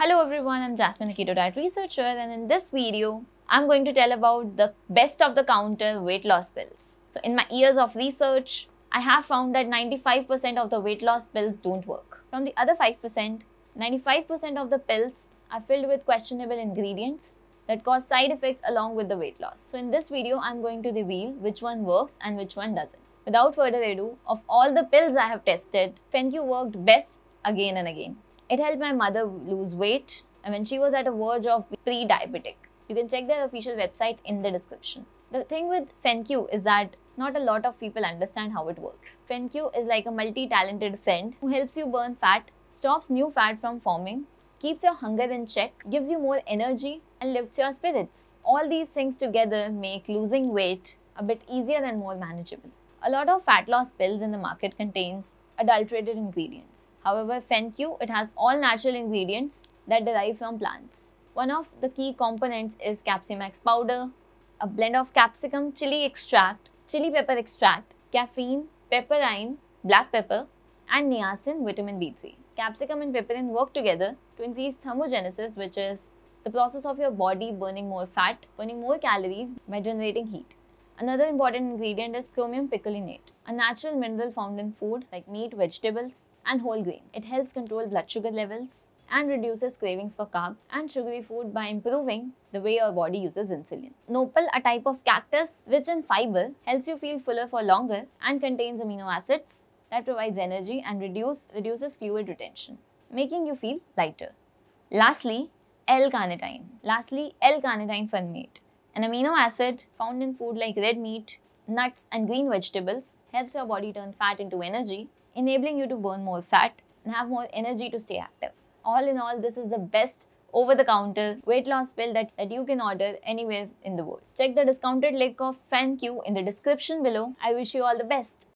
Hello everyone, I'm Jasmine, a keto diet researcher and in this video, I'm going to tell about the best of the counter weight loss pills. So in my years of research, I have found that 95% of the weight loss pills don't work. From the other 5%, 95% of the pills are filled with questionable ingredients that cause side effects along with the weight loss. So in this video, I'm going to reveal which one works and which one doesn't. Without further ado, of all the pills I have tested, Fenq worked best again and again. It helped my mother lose weight and when she was at a verge of pre-diabetic. You can check their official website in the description. The thing with FenQ is that not a lot of people understand how it works. FenQ is like a multi-talented friend who helps you burn fat, stops new fat from forming, keeps your hunger in check, gives you more energy and lifts your spirits. All these things together make losing weight a bit easier and more manageable. A lot of fat loss pills in the market contains adulterated ingredients. However, FenQ, it has all natural ingredients that derive from plants. One of the key components is Capsimax powder, a blend of capsicum chili extract, chili pepper extract, caffeine, pepperine, black pepper, and niacin vitamin B3. Capsicum and pepperin work together to increase thermogenesis, which is the process of your body burning more fat, burning more calories by generating heat. Another important ingredient is chromium picolinate, a natural mineral found in food like meat, vegetables, and whole grain. It helps control blood sugar levels and reduces cravings for carbs and sugary food by improving the way your body uses insulin. Nopal, a type of cactus rich in fiber, helps you feel fuller for longer and contains amino acids that provides energy and reduce, reduces fluid retention, making you feel lighter. Lastly, L-carnitine. Lastly, L-carnitine formate an amino acid found in food like red meat, nuts and green vegetables helps your body turn fat into energy, enabling you to burn more fat and have more energy to stay active. All in all, this is the best over-the-counter weight loss pill that, that you can order anywhere in the world. Check the discounted link of FanQ in the description below. I wish you all the best.